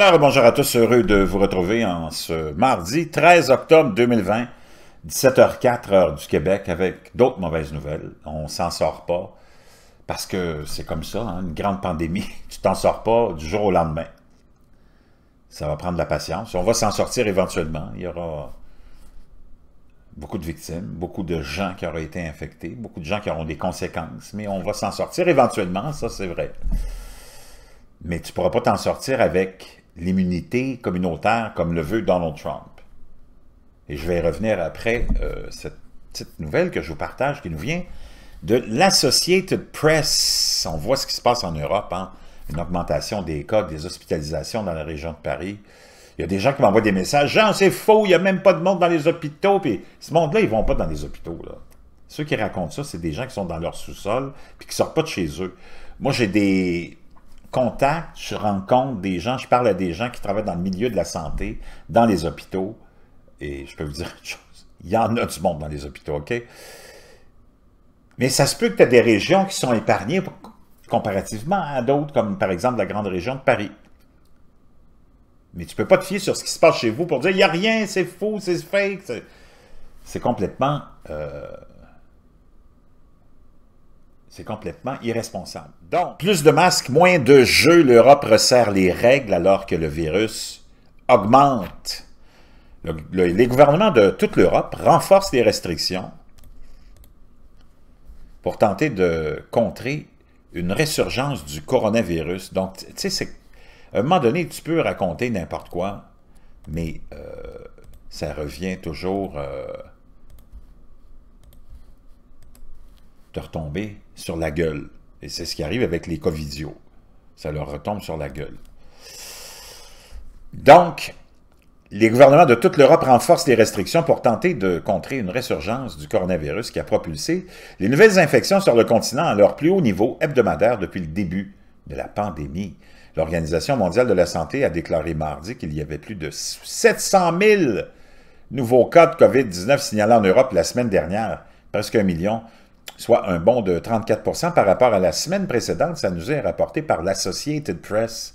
Alors, bonjour à tous, heureux de vous retrouver en ce mardi 13 octobre 2020, 17h04 du Québec, avec d'autres mauvaises nouvelles. On s'en sort pas, parce que c'est comme ça, hein, une grande pandémie, tu t'en sors pas du jour au lendemain. Ça va prendre de la patience. On va s'en sortir éventuellement. Il y aura beaucoup de victimes, beaucoup de gens qui auront été infectés, beaucoup de gens qui auront des conséquences, mais on va s'en sortir éventuellement, ça c'est vrai. Mais tu ne pourras pas t'en sortir avec l'immunité communautaire comme le veut Donald Trump. Et je vais revenir après euh, cette petite nouvelle que je vous partage qui nous vient de l'Associated Press. On voit ce qui se passe en Europe, hein. une augmentation des cas, des hospitalisations dans la région de Paris. Il y a des gens qui m'envoient des messages, « Jean, c'est faux, il n'y a même pas de monde dans les hôpitaux. » Puis ce monde-là, ils ne vont pas dans les hôpitaux. Ceux qui racontent ça, c'est des gens qui sont dans leur sous-sol puis qui ne sortent pas de chez eux. Moi, j'ai des contact, je rencontre des gens, je parle à des gens qui travaillent dans le milieu de la santé, dans les hôpitaux, et je peux vous dire une chose, il y en a du monde dans les hôpitaux, OK? Mais ça se peut que tu as des régions qui sont épargnées comparativement à d'autres, comme par exemple la grande région de Paris. Mais tu ne peux pas te fier sur ce qui se passe chez vous pour dire « il n'y a rien, c'est faux, c'est fake ». C'est complètement... Euh, c'est complètement irresponsable. Donc, plus de masques, moins de jeux, l'Europe resserre les règles alors que le virus augmente. les gouvernements de toute l'Europe renforcent les restrictions pour tenter de contrer une résurgence du coronavirus. Donc, tu sais, À un moment donné, tu peux raconter n'importe quoi, mais euh, ça revient toujours... Euh, te retomber sur la gueule. Et c'est ce qui arrive avec les covidios. Ça leur retombe sur la gueule. Donc, les gouvernements de toute l'Europe renforcent les restrictions pour tenter de contrer une résurgence du coronavirus qui a propulsé les nouvelles infections sur le continent à leur plus haut niveau hebdomadaire depuis le début de la pandémie. L'Organisation mondiale de la santé a déclaré mardi qu'il y avait plus de 700 000 nouveaux cas de COVID-19 signalés en Europe la semaine dernière, presque un million soit un bond de 34 par rapport à la semaine précédente. Ça nous est rapporté par l'Associated Press.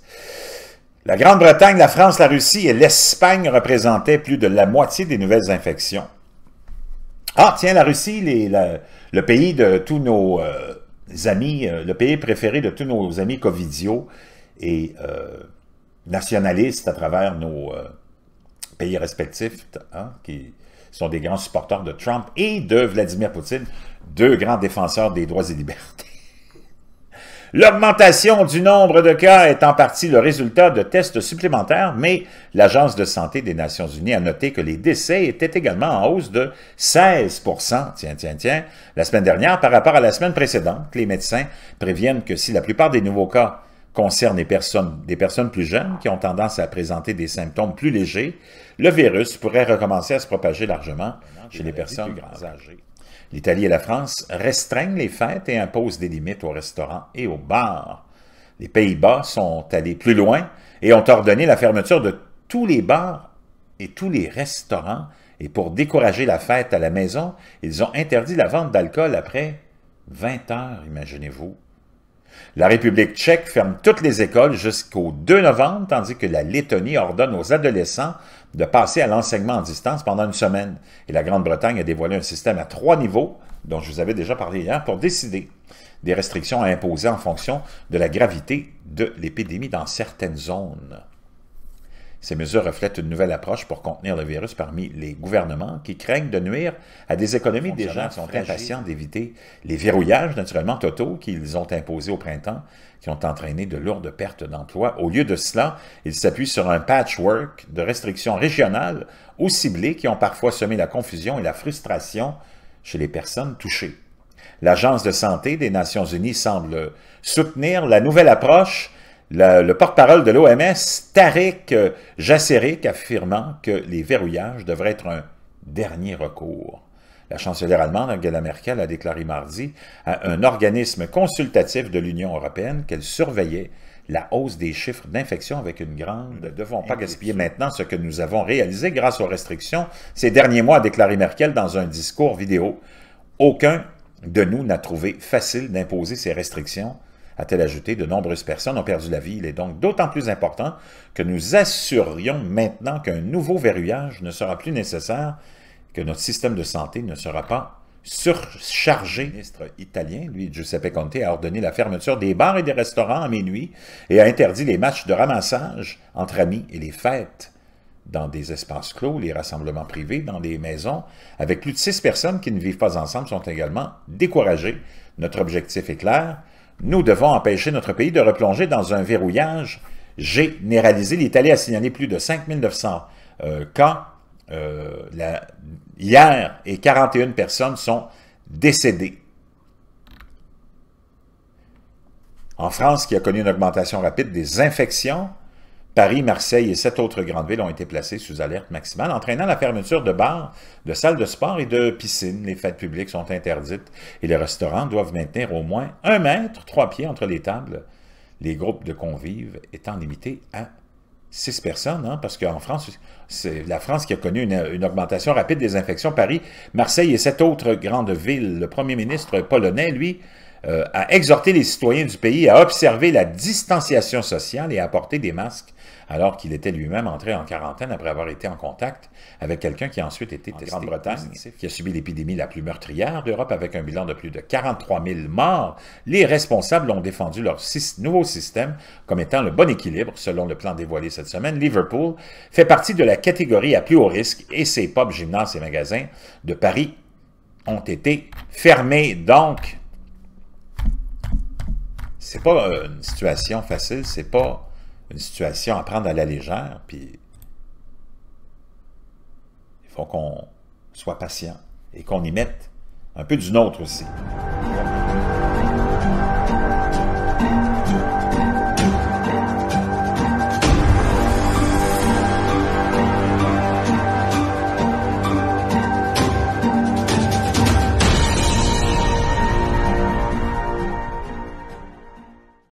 La Grande-Bretagne, la France, la Russie et l'Espagne représentaient plus de la moitié des nouvelles infections. Ah, tiens, la Russie, le pays de tous nos euh, amis, euh, le pays préféré de tous nos amis covidiaux et euh, nationalistes à travers nos pays respectifs, hein, qui, sont des grands supporters de Trump et de Vladimir Poutine, deux grands défenseurs des droits et libertés. L'augmentation du nombre de cas est en partie le résultat de tests supplémentaires, mais l'Agence de santé des Nations Unies a noté que les décès étaient également en hausse de 16 tiens, tiens, tiens, la semaine dernière par rapport à la semaine précédente. Les médecins préviennent que si la plupart des nouveaux cas concerne les personnes, des personnes plus jeunes qui ont tendance à présenter des symptômes plus légers, le virus pourrait recommencer à se propager largement chez les personnes âgées. L'Italie et la France restreignent les fêtes et imposent des limites aux restaurants et aux bars. Les Pays-Bas sont allés plus loin et ont ordonné la fermeture de tous les bars et tous les restaurants. Et pour décourager la fête à la maison, ils ont interdit la vente d'alcool après 20 heures, imaginez-vous. La République tchèque ferme toutes les écoles jusqu'au 2 novembre, tandis que la Lettonie ordonne aux adolescents de passer à l'enseignement en distance pendant une semaine. Et la Grande-Bretagne a dévoilé un système à trois niveaux, dont je vous avais déjà parlé hier, pour décider des restrictions à imposer en fonction de la gravité de l'épidémie dans certaines zones. Ces mesures reflètent une nouvelle approche pour contenir le virus parmi les gouvernements qui craignent de nuire à des économies déjà qui sont impatients d'éviter les verrouillages naturellement totaux qu'ils ont imposés au printemps, qui ont entraîné de lourdes pertes d'emplois. Au lieu de cela, ils s'appuient sur un patchwork de restrictions régionales ou ciblées qui ont parfois semé la confusion et la frustration chez les personnes touchées. L'Agence de santé des Nations unies semble soutenir la nouvelle approche le, porte-parole de l'OMS, Tarek Jasserik, affirmant que les verrouillages devraient être un dernier recours. La chancelière allemande Angela Merkel a déclaré mardi à un organisme consultatif de l'Union européenne qu'elle surveillait la hausse des chiffres d'infection avec une grande. Ne devons pas gaspiller maintenant ce que nous avons réalisé grâce aux restrictions ces derniers mois, a déclaré Merkel dans un discours vidéo. Aucun de nous n'a trouvé facile d'imposer ces restrictions a-t-elle ajouté, de nombreuses personnes ont perdu la vie. Il est donc d'autant plus important que nous assurions maintenant qu'un nouveau verrouillage ne sera plus nécessaire, que notre système de santé ne sera pas surchargé. Le ministre italien, lui, Giuseppe Conte, a ordonné la fermeture des bars et des restaurants à minuit et a interdit les matchs de ramassage entre amis et les fêtes dans des espaces clos, les rassemblements privés, dans des maisons, avec plus de six personnes qui ne vivent pas ensemble, sont également découragées. Notre objectif est clair, nous devons empêcher notre pays de replonger dans un verrouillage généralisé. L'Italie a signalé plus de 5 900 euh, cas euh, hier et 41 personnes sont décédées. En France, qui a connu une augmentation rapide des infections, Paris, Marseille et sept autres grandes villes ont été placées sous alerte maximale, entraînant la fermeture de bars, de salles de sport et de piscines. Les fêtes publiques sont interdites et les restaurants doivent maintenir au moins un mètre, trois pieds entre les tables, les groupes de convives étant limités à six personnes, hein, parce qu'en France, c'est la France qui a connu une, une, augmentation rapide des infections. Paris, Marseille et sept autres grandes villes. Le premier ministre polonais, lui, a euh, exhorté exhorter les citoyens du pays à observer la distanciation sociale et à porter des masques alors qu'il était lui-même entré en quarantaine après avoir été en contact avec quelqu'un qui a ensuite été en grande bretagne qui a subi l'épidémie la plus meurtrière d'Europe avec un bilan de plus de 43 000 morts. Les responsables ont défendu leur nouveau système comme étant le bon équilibre selon le plan dévoilé cette semaine. Liverpool fait partie de la catégorie à plus haut risque et ses pubs, gymnases et magasins de Paris ont été fermés. Donc, c'est pas euh, une situation facile, c'est pas une situation à prendre à la légère, puis il faut qu'on soit patient et qu'on y mette un peu du nôtre aussi.